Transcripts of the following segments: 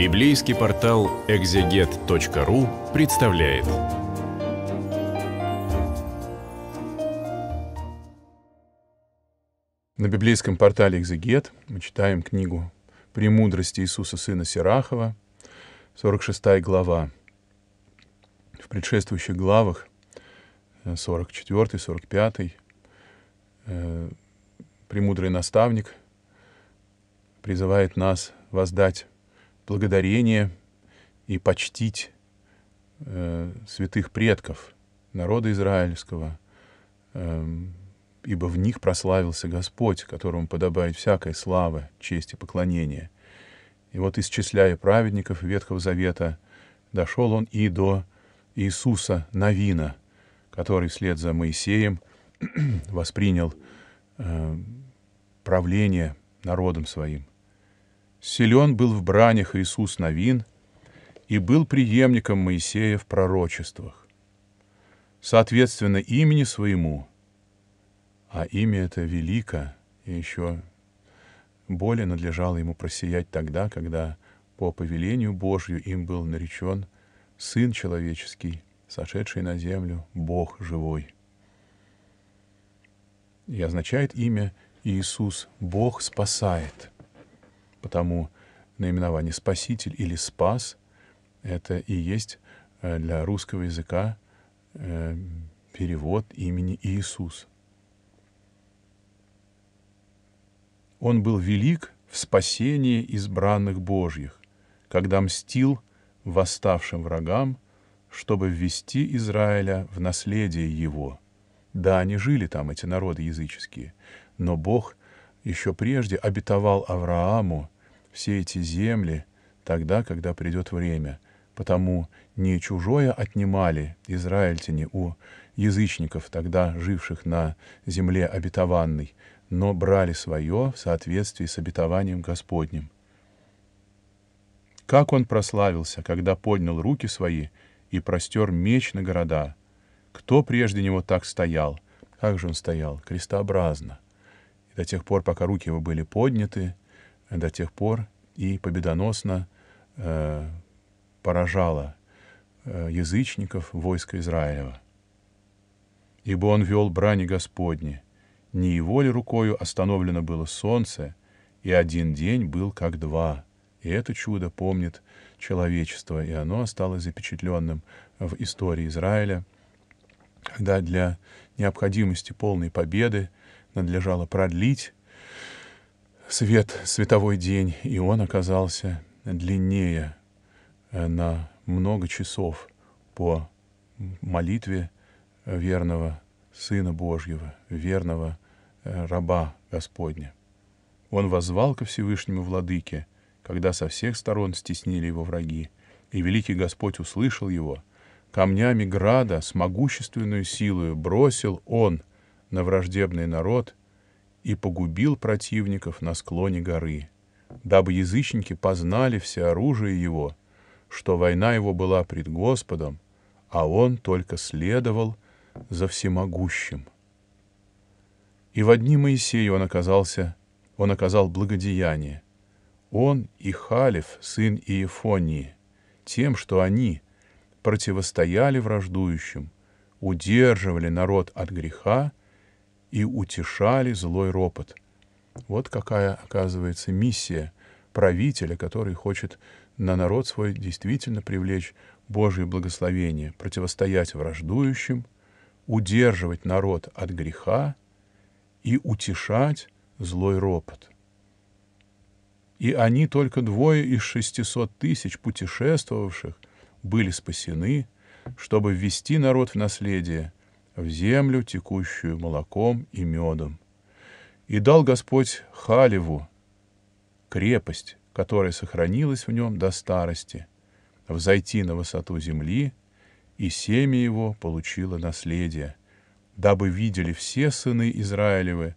Библейский портал экзегет.ру представляет. На библейском портале «Экзегет» мы читаем книгу «Премудрости Иисуса Сына Сирахова», 46 глава. В предшествующих главах, 44, э, 45, э, «Премудрый наставник» призывает нас воздать благодарение и почтить э, святых предков народа израильского, э, ибо в них прославился Господь, которому подобает всякая славы, честь и поклонение. И вот, исчисляя праведников Ветхого Завета, дошел он и до Иисуса Навина, который вслед за Моисеем воспринял э, правление народом своим. Силен был в бранях Иисус Новин и был преемником Моисея в пророчествах, соответственно имени своему, а имя это велико, и еще более надлежало ему просиять тогда, когда по повелению Божью им был наречен Сын Человеческий, сошедший на землю, Бог живой. И означает имя Иисус «Бог спасает». Потому наименование «спаситель» или «спас» — это и есть э, для русского языка э, перевод имени Иисус. Он был велик в спасении избранных Божьих, когда мстил восставшим врагам, чтобы ввести Израиля в наследие его. Да, они жили там, эти народы языческие, но Бог еще прежде обетовал Аврааму все эти земли тогда, когда придет время. Потому не чужое отнимали израильтяне у язычников, тогда живших на земле обетованной, но брали свое в соответствии с обетованием Господним. Как он прославился, когда поднял руки свои и простер меч на города! Кто прежде него так стоял? Как же он стоял? Крестообразно! — и до тех пор, пока руки его были подняты, до тех пор и победоносно э, поражало э, язычников войска Израилева. Ибо он вел брани Господни, не его ли рукою остановлено было солнце, и один день был как два. И это чудо помнит человечество, и оно осталось запечатленным в истории Израиля, когда для необходимости полной победы надлежало продлить свет, световой день, и он оказался длиннее э, на много часов по молитве верного Сына Божьего, верного э, раба Господня. Он возвал ко Всевышнему Владыке, когда со всех сторон стеснили его враги, и великий Господь услышал его, камнями града с могущественную силою бросил он на враждебный народ и погубил противников на склоне горы, дабы язычники познали все оружие его, что война его была пред Господом, а он только следовал за всемогущим. И в одни Моисею он оказался, он оказал благодеяние. Он и халиф сын Иефонии, тем, что они противостояли враждующим, удерживали народ от греха и утешали злой ропот. Вот какая, оказывается, миссия правителя, который хочет на народ свой действительно привлечь Божие благословение, противостоять враждующим, удерживать народ от греха и утешать злой ропот. И они только двое из шестисот тысяч путешествовавших были спасены, чтобы ввести народ в наследие в землю, текущую молоком и медом. И дал Господь Халеву крепость, которая сохранилась в нем до старости, взойти на высоту земли, и семя его получило наследие, дабы видели все сыны Израилевы,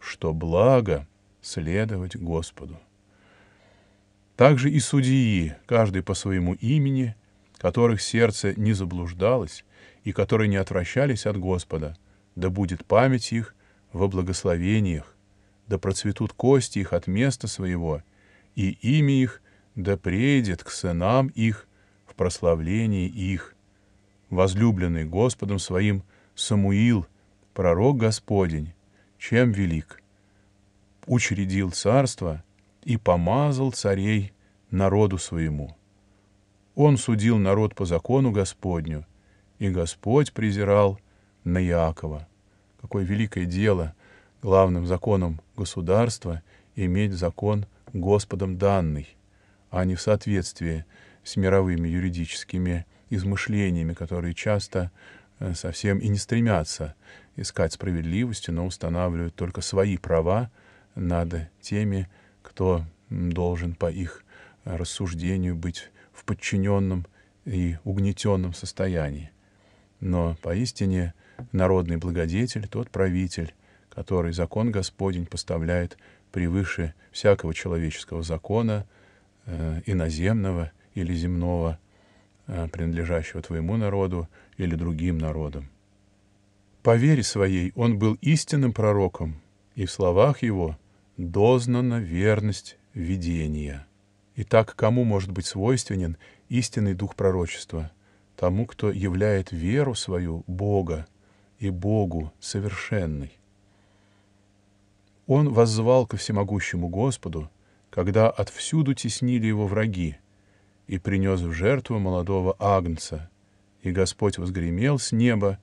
что благо следовать Господу. Также и судьи, каждый по своему имени, которых сердце не заблуждалось, и которые не отвращались от Господа. Да будет память их во благословениях, да процветут кости их от места своего, и имя их да преедет к сынам их в прославлении их. Возлюбленный Господом своим Самуил, пророк Господень, чем велик, учредил царство и помазал царей народу своему. Он судил народ по закону Господню, и Господь презирал на Иакова. Какое великое дело главным законом государства иметь закон Господом данный, а не в соответствии с мировыми юридическими измышлениями, которые часто э, совсем и не стремятся искать справедливости, но устанавливают только свои права над теми, кто должен по их рассуждению быть в подчиненном и угнетенном состоянии но поистине народный благодетель — тот правитель, который закон Господень поставляет превыше всякого человеческого закона, э, иноземного или земного, э, принадлежащего твоему народу или другим народам. По вере своей он был истинным пророком, и в словах его дознана верность видения. Итак, кому может быть свойственен истинный дух пророчества — тому, кто являет веру свою Бога и Богу совершенной. Он воззвал ко всемогущему Господу, когда отвсюду теснили его враги, и принес в жертву молодого агнца, и Господь возгремел с неба,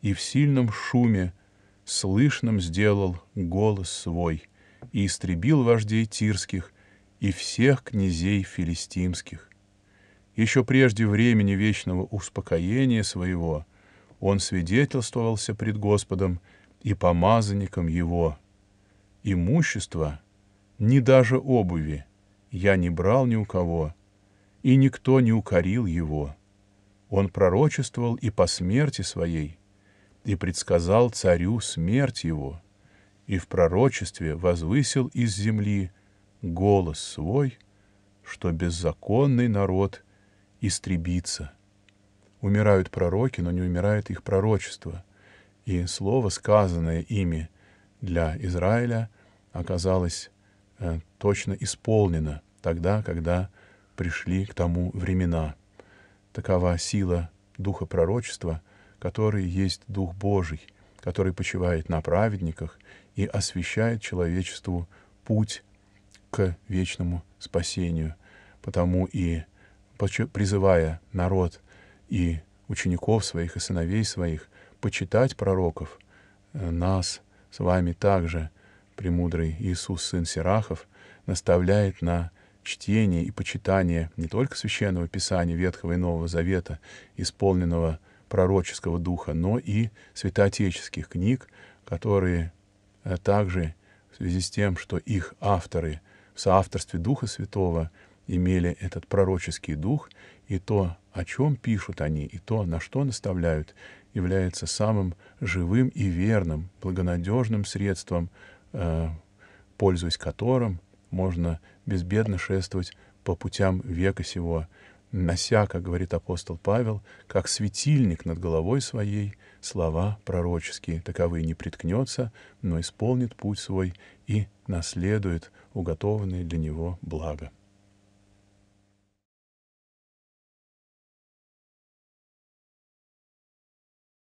и в сильном шуме слышным сделал голос свой, и истребил вождей тирских и всех князей филистимских еще прежде времени вечного успокоения своего он свидетельствовался пред Господом и помазанником его. Имущество, ни даже обуви, я не брал ни у кого, и никто не укорил его. Он пророчествовал и по смерти своей, и предсказал царю смерть его, и в пророчестве возвысил из земли голос свой, что беззаконный народ — истребиться. Умирают пророки, но не умирает их пророчество. И слово, сказанное ими для Израиля, оказалось э, точно исполнено тогда, когда пришли к тому времена. Такова сила духа пророчества, который есть Дух Божий, который почивает на праведниках и освещает человечеству путь к вечному спасению. Потому и призывая народ и учеников своих, и сыновей своих почитать пророков, э, нас с вами также, премудрый Иисус, сын Сирахов, наставляет на чтение и почитание не только Священного Писания Ветхого и Нового Завета, исполненного пророческого духа, но и святоотеческих книг, которые э, также в связи с тем, что их авторы в соавторстве Духа Святого — имели этот пророческий дух, и то, о чем пишут они, и то, на что наставляют, является самым живым и верным, благонадежным средством, э, пользуясь которым можно безбедно шествовать по путям века сего, нося, как говорит апостол Павел, как светильник над головой своей, слова пророческие, таковые не приткнется, но исполнит путь свой и наследует уготованное для него благо.